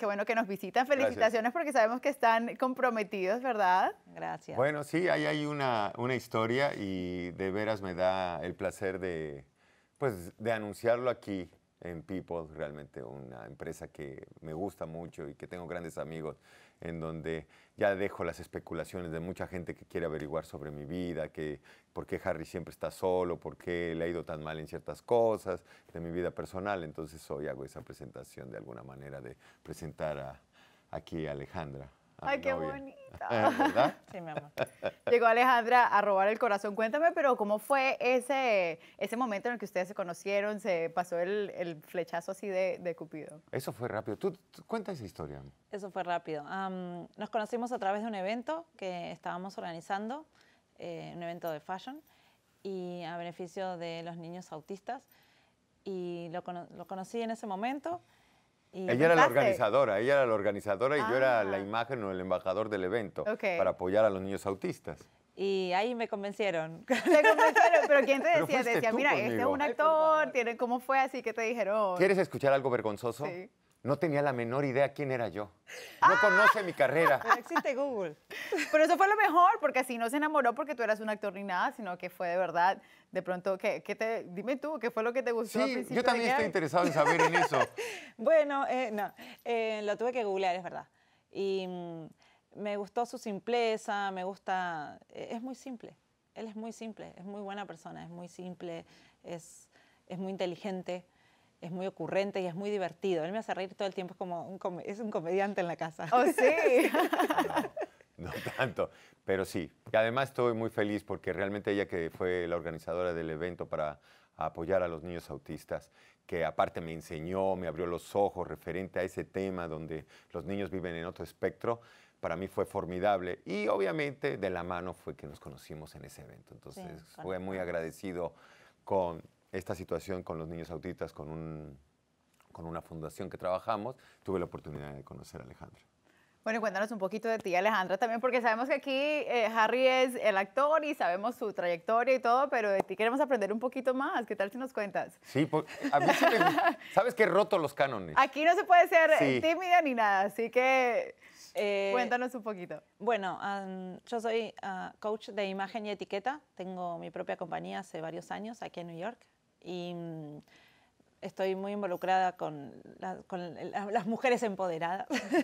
Qué bueno que nos visitan. Felicitaciones porque sabemos que están comprometidos, ¿verdad? Gracias. Bueno, sí, ahí hay una, una historia y de veras me da el placer de, pues, de anunciarlo aquí en People, realmente una empresa que me gusta mucho y que tengo grandes amigos, en donde ya dejo las especulaciones de mucha gente que quiere averiguar sobre mi vida, que por qué Harry siempre está solo, por qué le ha ido tan mal en ciertas cosas de mi vida personal. Entonces hoy hago esa presentación de alguna manera de presentar a, aquí a Alejandra. Ah, Ay, qué bonita. ¿Verdad? Sí, mi amor. Llegó Alejandra a robar el corazón. Cuéntame, pero ¿cómo fue ese, ese momento en el que ustedes se conocieron? ¿Se pasó el, el flechazo así de, de, Cupido? Eso fue rápido. Tú, cuentas cuenta esa historia. Eso fue rápido. nos conocimos a través de un evento que estábamos organizando, eh, un evento de fashion, y a beneficio de los niños autistas. Y lo, lo conocí en ese momento ella era la organizadora, ella era la organizadora y yo era la ah. imagen o el embajador del evento para apoyar a los niños autistas. Y ahí me convencieron. convencieron, pero ¿quién te decía? Te decía, mira, este es un actor, cómo fue así que te dijeron. ¿Quieres escuchar algo vergonzoso? Sí no tenía la menor idea quién era yo. No conoce mi carrera. No existe Google. Pero eso fue lo mejor, porque así no se enamoró porque tú eras un actor ni nada, sino que fue de verdad, de pronto, ¿qué, te, dime tú, ¿qué fue lo que te gustó? Sí, yo también estoy interesado en saber en eso. bueno, eh, no, eh, lo tuve que googlear, es verdad. Y mm, me gustó su simpleza, me gusta, eh, es muy simple. Él es muy simple, es muy buena persona, es muy simple, es, es muy inteligente es muy ocurrente y es muy divertido. Él me hace reír todo el tiempo, es como un, es un comediante en la casa. ¡Oh, sí! no, tanto, pero sí. Y además estoy muy feliz porque realmente ella que fue la organizadora del evento para apoyar a los niños autistas, que aparte me enseñó, me abrió los ojos referente a ese tema donde los niños viven en otro espectro, para mí fue formidable y obviamente de la mano fue que nos conocimos en ese evento. Entonces, fue muy agradecido con esta situación con los niños autistas, con, un, con una fundación que trabajamos, tuve la oportunidad de conocer a Alejandra. Bueno, cuéntanos un poquito de ti, Alejandra, también, porque sabemos que aquí eh, Harry es el actor y sabemos su trayectoria y todo, pero de ti queremos aprender un poquito más. ¿Qué tal si nos cuentas? Sí, pues, a mí sabes que he roto los cánones. Aquí no se puede ser eh, tímida ni nada, así que eh, cuéntanos un poquito. Bueno, yo soy ah, coach de imagen y etiqueta. Tengo mi propia compañía hace varios años aquí en New York y mm, estoy muy involucrada con, las mujeres empoderadas. a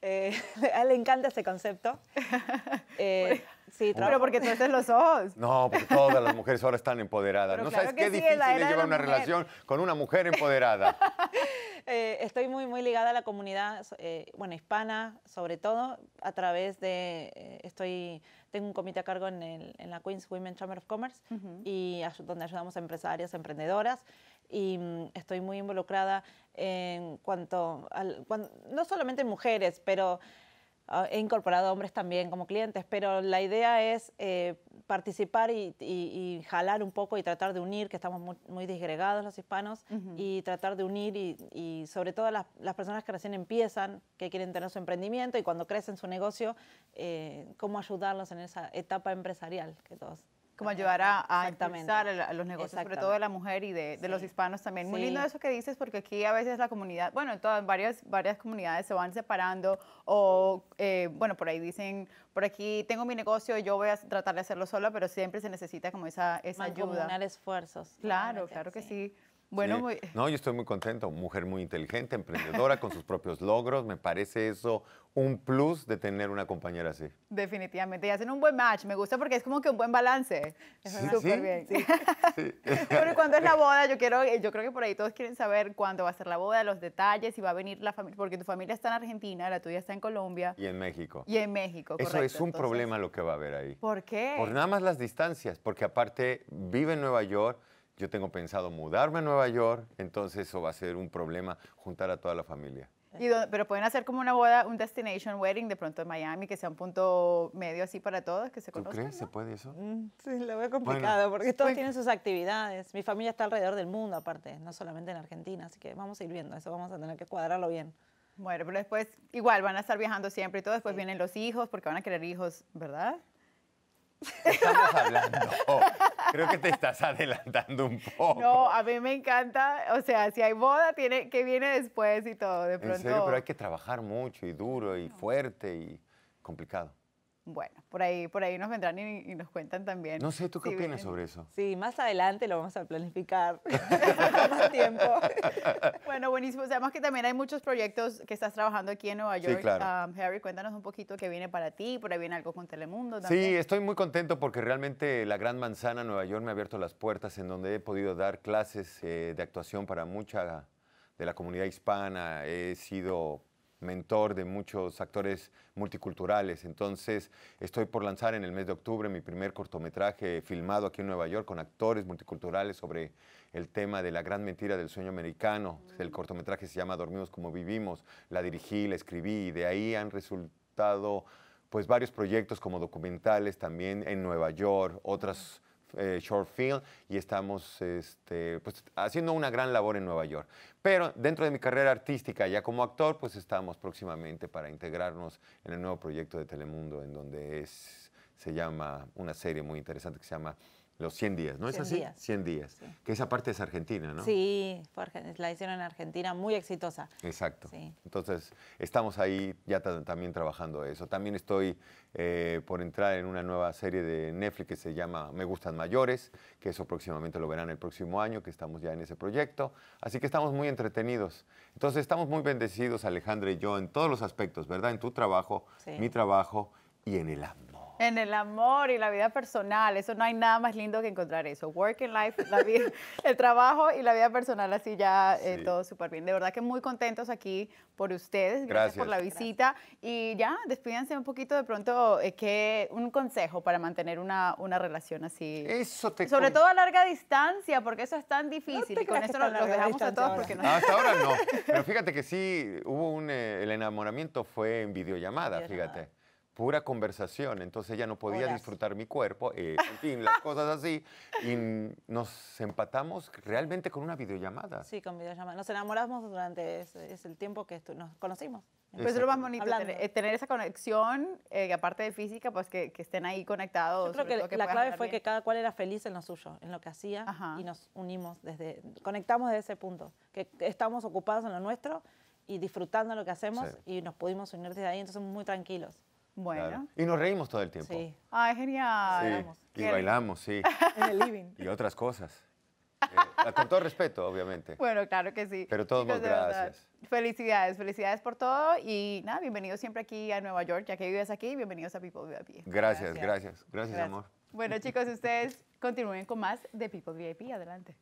él eh, le encanta ese concepto. Eh, sí, Pero porque tú haces los ojos. No, porque todas las mujeres ahora están empoderadas. no sabes qué difícil es llevar una relación con una mujer empoderada. Eh, estoy muy, muy ligada a la comunidad, eh, bueno, hispana, sobre todo, a través de, eh, estoy, tengo un comité a cargo en, la Queens Women Chamber of Commerce, y donde ayudamos a empresarias, emprendedoras, y mm, estoy muy involucrada en cuanto, al, no solamente mujeres, pero... Ah, he incorporado hombres también como clientes, pero la idea es eh, participar y, jalar un poco y tratar de unir, que estamos muy, disgregados los hispanos, y tratar de unir y, sobre todo las, las, personas que recién empiezan, que quieren tener su emprendimiento y cuando crecen su negocio, eh, cómo ayudarlos en esa etapa empresarial que todos como ayudar a, a los negocios, sobre todo de la mujer y de, los hispanos también. Muy lindo eso que dices, porque aquí a veces la comunidad, bueno, en todas, varias, varias comunidades se van separando o, eh, bueno, por ahí dicen, por aquí tengo mi negocio, yo voy a tratar de hacerlo sola, pero siempre se necesita como esa, esa ayuda. esfuerzos. Claro, claro que sí. Bueno, muy... no, yo estoy muy contento, mujer muy inteligente, emprendedora, con sus propios logros, me parece eso un plus de tener una compañera así. Definitivamente, y hacen un buen match, me gusta porque es como que un buen balance. Es sí, súper bien. Sí. Pero cuándo es la boda, yo quiero, eh, yo creo que por ahí todos quieren saber cuándo va a ser la boda, los detalles, si va a venir la familia, porque tu familia está en Argentina, la tuya está en Colombia. Y en México. Y en México, Eso es un problema lo que va a haber ahí. ¿Por qué? Por nada más las distancias, porque aparte vive en Nueva York, yo tengo pensado mudarme a Nueva York, entonces eso va a ser un problema juntar a toda la familia. pero pueden hacer como una boda, un destination wedding de pronto en Miami, que sea un punto medio así para todos, que se conozcan. ¿Tú crees? que ¿Se puede eso? Mm, sí, lo veo complicado, porque todos pues, tienen sus actividades. Mi familia está alrededor del mundo, aparte, no solamente en Argentina, así que vamos a ir viendo, eso vamos a tener que cuadrarlo bien. Bueno, pero después, igual, van a estar viajando siempre y todo, después vienen los hijos, porque van a querer hijos, ¿verdad? Estamos hablando. Oh, Creo que te estás adelantando un poco. No, a mí me encanta. O sea, si hay boda, tiene que viene después y todo. De pronto. En pero hay que trabajar mucho y duro y fuerte y complicado. Bueno, por ahí, por ahí nos vendrán y, nos cuentan también. No sé, ¿tú qué opinas sobre eso? Sí, más adelante lo vamos a planificar tiempo. bueno, buenísimo. Sabemos que también hay muchos proyectos que estás trabajando aquí en Nueva York. Sí, claro. Ah, Harry, cuéntanos un poquito qué viene para ti, por ahí viene algo con Telemundo también. Sí, estoy muy contento porque realmente la Gran Manzana Nueva York me ha abierto las puertas en donde he podido dar clases eh, de actuación para mucha de la comunidad hispana. He sido mentor de muchos actores multiculturales. Entonces, estoy por lanzar en el mes de octubre mi primer cortometraje filmado aquí en Nueva York con actores multiculturales sobre el tema de la gran mentira del sueño americano. El cortometraje se llama Dormimos como vivimos. La dirigí, la escribí y de ahí han resultado pues varios proyectos como documentales también en Nueva York, otras Shortfield eh, short y estamos este, pues, haciendo una gran labor en Nueva York. Pero dentro de mi carrera artística, ya como actor, pues estamos próximamente para integrarnos en el nuevo proyecto de Telemundo, en donde se llama una serie muy interesante que se llama los 100 días, ¿no es así? 100 días. Que esa parte es argentina, ¿no? Sí, la hicieron en Argentina, muy exitosa. Exacto. Entonces, estamos ahí ya también trabajando eso. También estoy eh, por entrar en una nueva serie de Netflix que se llama Me Gustan Mayores, que eso próximamente lo verán el próximo año, que estamos ya en ese proyecto. Así que estamos muy entretenidos. Entonces, estamos muy bendecidos, Alejandra y yo, en todos los aspectos, ¿verdad? En tu trabajo, mi trabajo y en el ámbito. En el amor y la vida personal. Eso no hay nada más lindo que encontrar eso. Work and life, la vida, el trabajo y la vida personal, así ya eh, todo súper bien. De verdad que muy contentos aquí por ustedes. Gracias, por la visita. Y ya, despídense un poquito de pronto. Eh, que, un consejo para mantener una, relación así. Sobre todo a larga distancia, porque eso es tan difícil. y con eso nos dejamos a todos porque Hasta ahora no. Pero fíjate que sí hubo un. Eh, el enamoramiento fue en videollamada. fíjate pura conversación, entonces ella no podía disfrutar mi cuerpo, eh, en fin, las cosas así, y nos empatamos realmente con una videollamada. Sí, con videollamada. Nos enamoramos durante ese, el tiempo que nos conocimos. Pues es lo más bonito, eh, tener, esa conexión, eh, aparte de física, pues que, estén ahí conectados. Yo creo que, la clave fue que cada cual era feliz en lo suyo, en lo que hacía, y nos unimos, desde, conectamos desde ese punto, que estamos ocupados en lo nuestro y disfrutando lo que hacemos y nos pudimos unir desde ahí, entonces muy tranquilos. Bueno. Y nos reímos todo el tiempo. Sí. Ay, genial. Sí. Y bailamos, sí. En el living. Y otras cosas. Eh, con todo respeto, obviamente. Bueno, claro que sí. Pero todos Chicos, gracias. Felicidades, felicidades por todo y nada, bienvenidos siempre aquí a Nueva York, ya que vives aquí, bienvenidos a People VIP. gracias, gracias, gracias. amor. Bueno, chicos, ustedes continúen con más de People VIP, adelante.